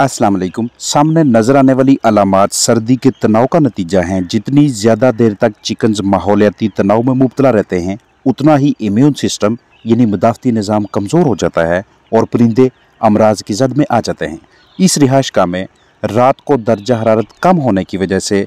असलकुम सामने नज़र आने वाली अलामत सर्दी के तनाव का नतीजा हैं जितनी ज़्यादा देर तक चिकन माहौलियाती तनाव में मुबतला रहते हैं उतना ही इम्यून सिस्टम यानी मुदाफ़ती निज़ाम कमज़ोर हो जाता है और परिंदे अमराज की जद में आ जाते हैं इस रिहाइश का में रात को दर्जा हरारत कम होने की वजह से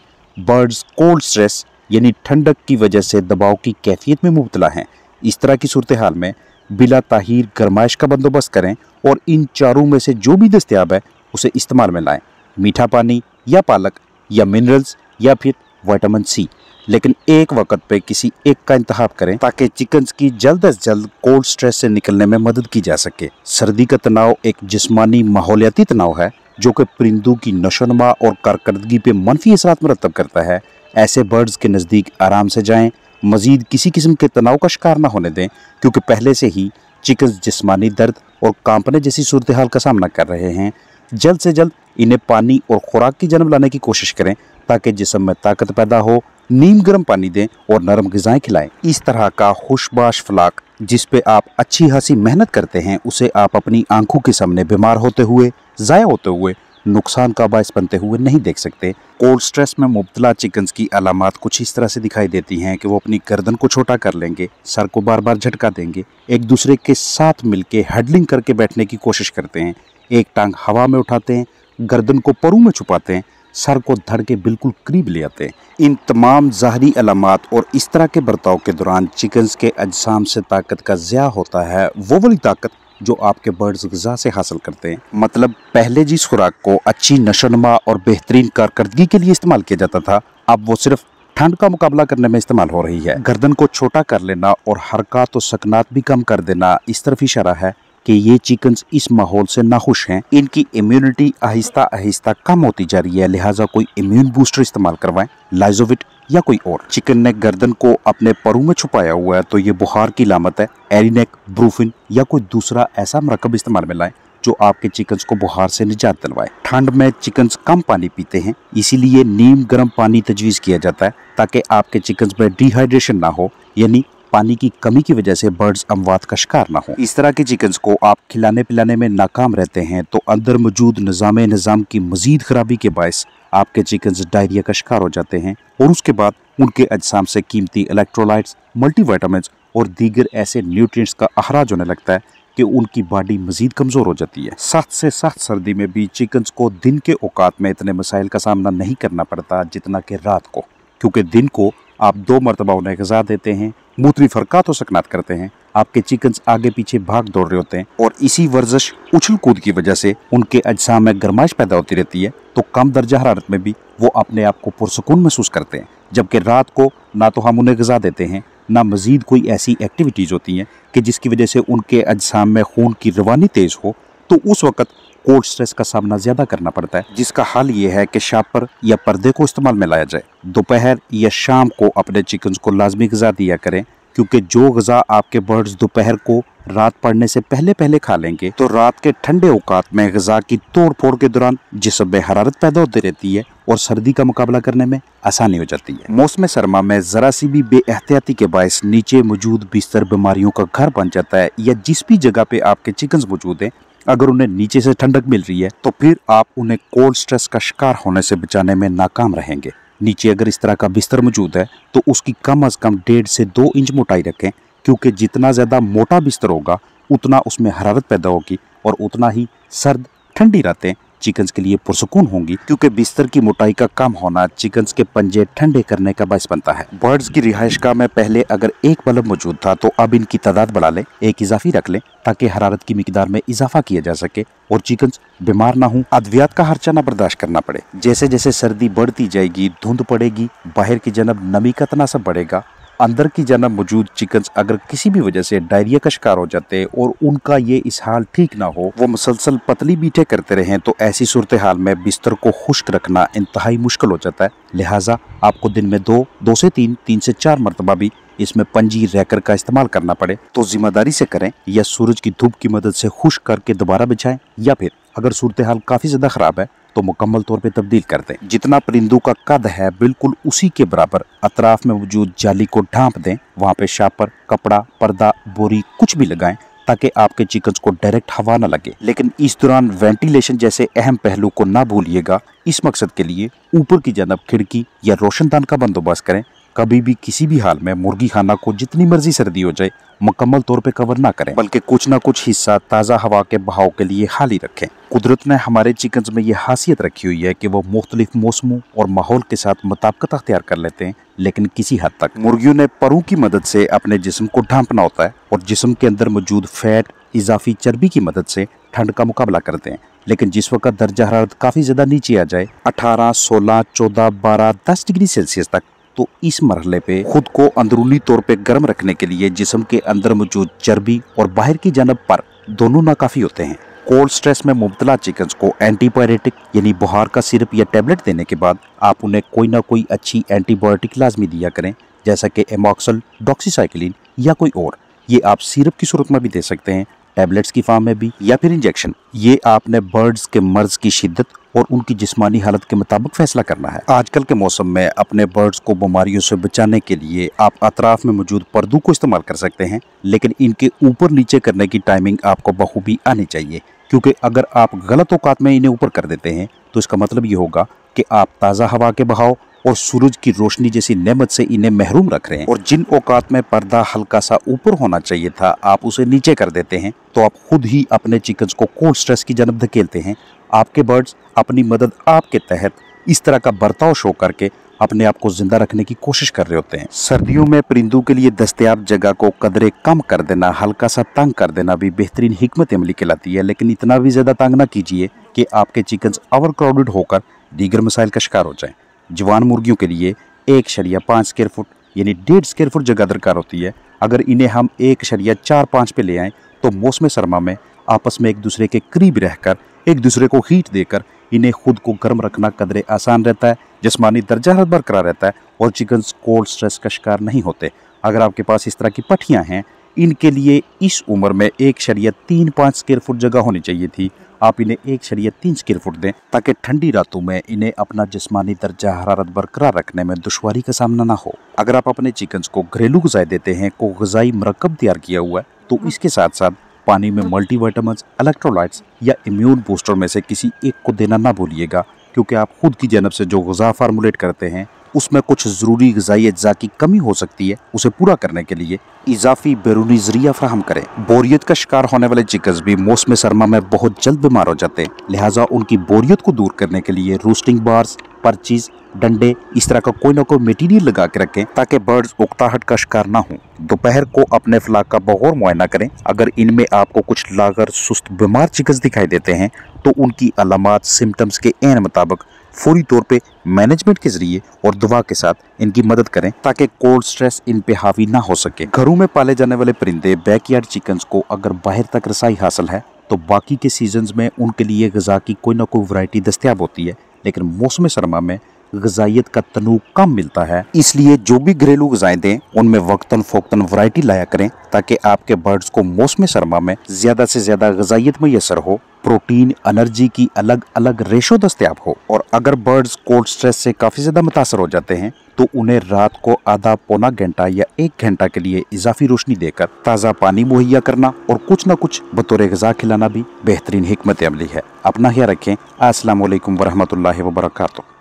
बर्ड्स कोल्ड स्ट्रेस यानी ठंडक की वजह से दबाव की कैफियत में मुबतला हैं इस तरह की सूरत हाल में बिला ताहिर गरमाइश का बंदोबस्त करें और इन चारों में से जो भी दस्तियाब है उसे इस्तेमाल में लाएं मीठा पानी या पालक या मिनरल्स या फिर वाइटामिन सी लेकिन एक वक्त पे किसी एक का इंतहा करें ताकि चिकन की जल्द अज जल्द कोल्ड स्ट्रेस से निकलने में मदद की जा सके सर्दी का तनाव एक जिसमानी माहौलियाती तनाव है जो कि परिंदों की नशोनमा और कारकर्दगी पे मनफी असरा मरतब करता है ऐसे बर्ड्स के नज़दीक आराम से जाएं मज़ीद किसी किस्म के तनाव का शिकार ना होने दें क्योंकि पहले से ही चिकन जिसमानी दर्द और कांपने जैसी सूरत हाल का सामना कर रहे हैं जल्द से जल्द इन्हें पानी और खुराक की जन्म लाने की कोशिश करें ताकि जिसम में ताकत पैदा हो नीम गर्म पानी दें और नरम गजाएं खिलाएं इस तरह का खुशबाश फलाक जिस पे आप अच्छी खासी मेहनत करते हैं उसे आप अपनी आंखों के सामने बीमार होते हुए ज़ाया होते हुए नुकसान का बायस बनते हुए नहीं देख सकते कोल्ड स्ट्रेस में मुबतला चिकन्स की अलामत कुछ इस तरह से दिखाई देती हैं कि वो अपनी गर्दन को छोटा कर लेंगे सर को बार बार झटका देंगे एक दूसरे के साथ मिलकर हडलिंग करके बैठने की कोशिश करते हैं एक टांग हवा में उठाते हैं गर्दन को परू में छुपाते हैं सर को धड़ के बिल्कुल करीब ले आते हैं इन तमाम जहरी अलामत और इस तरह के बर्ताव के दौरान चिकन्स के अजसाम से ताकत का ज़्या होता है वो वाली ताकत जो आपके बर्ड्स गज़ा से हासिल करते हैं मतलब पहले जिस खुराक को अच्छी नशोनमा और बेहतरीन कारकर्दगी के लिए इस्तेमाल किया जाता था अब वो सिर्फ ठंड का मुकाबला करने में इस्तेमाल हो रही है गर्दन को छोटा कर लेना और हरकत और सकनात भी कम कर देना इस तरफ इशारा है कि ये चिकन इस माहौल से नाखुश हैं इनकी इम्यूनिटी आहिस्ता आहिस्ता कम होती जा रही है लिहाजा कोई इम्यून बूस्टर इस्तेमाल करवाएं लाइजोविट या कोई और चिकन ने गर्दन को अपने परू में छुपाया हुआ है तो ये बुखार की लामत है एरिनेक ब्रूफिन या कोई दूसरा ऐसा मरकब इस्तेमाल में लाए जो आपके चिकन को बुखार से निजात दिलवाए ठंड में चिकन कम पानी पीते हैं इसीलिए नीम गर्म पानी तजवीज़ किया जाता है ताकि आपके चिकन में डिहाइड्रेशन ना हो यानी पानी की कमी की वजह से बर्ड्स अमवात का शिकार ना हो इस तरह के चिकन्स को आप खिलाने पिलाने में नाकाम रहते हैं तो अंदर मौजूद निज़ाम निज़ाम की मजीद खराबी के बायस आपके चिकन्स डायरिया का शिकार हो जाते हैं और उसके बाद उनके अजसाम से कीमती इलेक्ट्रोलाइट्स मल्टीवाइटामिन और दीगर ऐसे न्यूट्रिएंट्स का अहराज होने लगता है कि उनकी बॉडी मजीद कमज़ोर हो जाती है सख्त से सख्त सर्दी में भी चिकन्स को दिन के औकात में इतने मसाइल का सामना नहीं करना पड़ता जितना कि रात को क्योंकि दिन को आप दो मरतबा उन्हें गजा देते हैं मूत्री फरका तो सकनात करते हैं आपके चिकन आगे पीछे भाग दौड़ रहे होते हैं और इसी वर्जिश उछल कूद की वजह से उनके अज्जा में गर्माइश पैदा होती रहती है तो कम दर्जा हरारत में भी वो अपने आप को पुरसकून महसूस करते हैं जबकि रात को ना तो हम उन्हें गजा देते हैं ना मज़ीद कोई ऐसी एक्टिविटीज़ होती हैं कि जिसकी वजह से उनके अजसाम में खून की रवानी तेज़ हो तो उस वक्त कोर्ट स्ट्रेस का सामना ज्यादा करना पड़ता है जिसका हल ये है कि शापर या पर्दे को इस्तेमाल में लाया जाए दोपहर या शाम को अपने चिकन को लाजमी गजा दिया करें क्योंकि जो गजा आपके बर्ड्स दोपहर को रात पड़ने से पहले पहले खा लेंगे तो रात के ठंडे औकात में गजा की तोड़ फोड़ के दौरान जिसम में हरारत पैदा होती रहती है और सर्दी का मुकाबला करने में आसानी हो जाती है मौसम सरमा में जरा सी भी बे एहतियाती के बायस नीचे मौजूद बिस्तर बीमारियों का घर बन जाता है या जिस भी जगह पे आपके चिकन मौजूद है अगर उन्हें नीचे से ठंडक मिल रही है तो फिर आप उन्हें कोल्ड स्ट्रेस का शिकार होने से बचाने में नाकाम रहेंगे नीचे अगर इस तरह का बिस्तर मौजूद है तो उसकी कम अज कम डेढ़ से दो इंच मोटाई रखें क्योंकि जितना ज़्यादा मोटा बिस्तर होगा उतना उसमें हरारत पैदा होगी और उतना ही सर्द ठंडी रातें चिकन्स के लिए पुरसकून होंगी क्योंकि बिस्तर की मोटाई का कम होना चिकन्स के पंजे ठंडे करने का बायस बनता है बर्ड्स की रिहाइश का में पहले अगर एक बल्ब मौजूद था तो अब इनकी तादाद बढ़ा लें एक इजाफी रख लें ताकि हरारत की मकदार में इजाफा किया जा सके और चिकन्स बीमार ना हो अद्वियात का खर्चा ना बर्दाश्त करना पड़े जैसे जैसे सर्दी बढ़ती जाएगी धुंध पड़ेगी बाहर की जनब नमी का तनासब बढ़ेगा अंदर की जाना मौजूद चिकन अगर किसी भी वजह से डायरिया का शिकार हो जाते हैं और उनका ये इस हाल ठीक ना हो वो मुसलसल पतली बीठे करते रहे तो ऐसी सूरत हाल में बिस्तर को खुश्क रखना इंतहाई मुश्किल हो जाता है लिहाजा आपको दिन में दो दो से तीन तीन से चार मरतबा भी इसमें पंजी रैकर का इस्तेमाल करना पड़े तो जिम्मेदारी से करें या सूरज की धूप की मदद से खुश करके दोबारा बिछाएं या फिर अगर सूरत हाल काफ़ी ज़्यादा ख़राब है तो मुकम्मल तौर पे तब्दील कर दें जितना परिंदों का कद है बिल्कुल उसी के बराबर अतराफ में मौजूद जाली को ढांप दें वहाँ पे शापर कपड़ा पर्दा बोरी कुछ भी लगाएं ताकि आपके चिकन को डायरेक्ट हवा ना लगे लेकिन इस दौरान वेंटिलेशन जैसे अहम पहलू को ना भूलिएगा इस मकसद के लिए ऊपर की जनब खिड़की या रोशनदान का बंदोबस्त करें कभी भी किसी भी हाल में मुर्गी खाना को जितनी मर्जी सर्दी हो जाए मुकम्मल तौर पर कवर ना करें बल्कि कुछ ना कुछ हिस्सा ताज़ा हवा के बहाव के लिए खाली रखें कुदरत ने हमारे चिकन में यह खासियत रखी हुई है कि वो मुख्तलिफ मौसमों और माहौल के साथ मुताबकत अख्तियार कर लेते हैं लेकिन किसी हद तक मुर्गियों ने परों की मदद से अपने जिसम को ढांपना होता है और जिसम के अंदर मौजूद फैट इजाफी चर्बी की मदद से ठंड का मुकाबला करते हैं लेकिन जिस वक्त दर्जा हरारत काफ़ी ज़्यादा नीचे आ जाए अठारह सोलह चौदह बारह दस डिग्री सेल्सियस तक तो इस मरहले पे खुद को अंदरूनी तौर पे गर्म रखने के लिए जिसम के अंदर मौजूद चर्बी और बाहर की जानब पर दोनों नाकाफी होते हैं कोल्ड स्ट्रेस में मुबतला चिकन्स को एंटीबायोटिक यानी बुहार का सिरप या टेबलेट देने के बाद आप उन्हें कोई ना कोई अच्छी एंटीबायोटिक लाजमी दिया करें जैसा कि एमॉक्सल डॉक्सीसाइक्लिन या कोई और ये आप सिरप की सूरत में भी दे सकते हैं टैबलेट्स की फार्म में भी या फिर इंजेक्शन ये आपने बर्ड्स के मर्ज की शिद्दत और उनकी जिस्मानी हालत के मुताबिक फैसला करना है आजकल के मौसम में अपने बर्ड्स को बीमारियों से बचाने के लिए आप अतराफ में मौजूद पर्दों को इस्तेमाल कर सकते हैं लेकिन इनके ऊपर नीचे करने की टाइमिंग आपको बखूबी आनी चाहिए क्योंकि अगर आप गलत औकात में इन्हें ऊपर कर देते हैं तो इसका मतलब ये होगा कि आप ताज़ा हवा के बहाव और सूरज की रोशनी जैसी नमत से इन्हें महरूम रख रहे हैं और जिन औकात में पर्दा हल्का सा ऊपर होना चाहिए था आप उसे नीचे कर देते हैं तो आप खुद ही अपने चिकन्स को कोल्ड स्ट्रेस की जन्म धकेलते हैं आपके बर्ड्स अपनी मदद आपके तहत इस तरह का बर्ताव शो करके अपने आप को जिंदा रखने की कोशिश कर रहे होते हैं सर्दियों में परिंदों के लिए दस्तियाब जगह को कदरे कम कर देना हल्का सा तंग कर देना भी बेहतरीन हमत अमली कहलाती है लेकिन इतना भी ज़्यादा तंग ना कीजिए कि आपके चिकन्स ओवर क्राउडेड होकर दीगर मसाइल का शिकार हो जाएं जवान मुर्गियों के लिए एक शरिया पाँच स्केयर फुट यानी डेढ़ स्केयर फुट जगह दरकार होती है अगर इन्हें हम एक शरिया चार पाँच पे ले आएँ तो मौसम सरमा में आपस में एक दूसरे के करीब रहकर एक दूसरे को हीट देकर इन्हें खुद को गर्म रखना कदरे आसान रहता है जिसमानी दर्जा हर बरकरार रहता है और चिकन्स कोल्ड स्ट्रेस का शिकार नहीं होते अगर आपके पास इस तरह की पठियाँ हैं इनके लिए इस उम्र में एक शरीय तीन पाँच स्केयर फुट जगह होनी चाहिए थी आप इन्हें एक शरीय तीन स्केयर फुट दें ताकि ठंडी रातों में इन्हें अपना जिसमानी दर्जा हरारत बरकरार रखने में दुशारी का सामना ना हो अगर आप अपने चिकन्स को घरेलू गजाएँ देते हैं को गजाई मरकब तैयार किया हुआ है तो हम्म। इसके साथ साथ पानी में मल्टीविटामिन्स इलेक्ट्रोलाइट्स या इम्यून बूस्टर में से किसी एक को देना ना भूलिएगा क्योंकि आप खुद की जनब से जो गज़ा फार्मूलेट करते हैं उसमें कुछ ज़रूरी गजाई अज्जा की कमी हो सकती है उसे पूरा करने के लिए इजाफी बैरूनी जरिया फ्राहम करें बोरियत का शिकार होने वाले चिकन्स भी मौसम सरमा में बहुत जल्द बीमार हो जाते हैं लिहाजा उनकी बोरियत को दूर करने के लिए रोस्टिंग बार्स परचीज डंडे इस तरह का कोई ना कोई मटीरियल लगा के रखें ताकि बर्ड्स उकताहट का शिकार ना हो दोपहर को अपने फ्लाक का बगौर मुआयना करें अगर इनमें आपको कुछ लागर सुस्त बीमार चिकन्स दिखाई देते हैं तो उनकी अलामत सिम्टम्स के एन मुताबिक फौरी तौर पे मैनेजमेंट के जरिए और दुआ के साथ इनकी मदद करें ताकि कोल्ड स्ट्रेस इन पे हावी ना हो सके घरों में पाले जाने वाले परिंदे बैकयार्ड चिकन्स को अगर बाहर तक रसाई हासिल है तो बाकी के सीजन में उनके लिए गज़ा की कोई ना कोई वरायटी दस्तियाब होती है लेकिन मौसम सरमा में गजाइत का तनु कम मिलता है इसलिए जो भी घरेलू गजाएं दें उनमें वक्तन फोक्तन वैरायटी लाया करें ताकि आपके बर्ड्स को मौसम सरमा में ज्यादा से ज्यादा गजाइत मैसर हो प्रोटीन एनर्जी की अलग अलग रेशो दस्तियाब हो और अगर बर्ड्स कोल्ड स्ट्रेस से काफ़ी ज़्यादा मुतासर हो जाते हैं तो उन्हें रात को आधा पौना घंटा या एक घंटा के लिए इजाफी रोशनी देकर ताज़ा पानी मुहैया करना और कुछ ना कुछ बतौर गजा खिलाना भी बेहतरीन हमत अमली है अपना ख्याल रखें असल वरहमल वर्का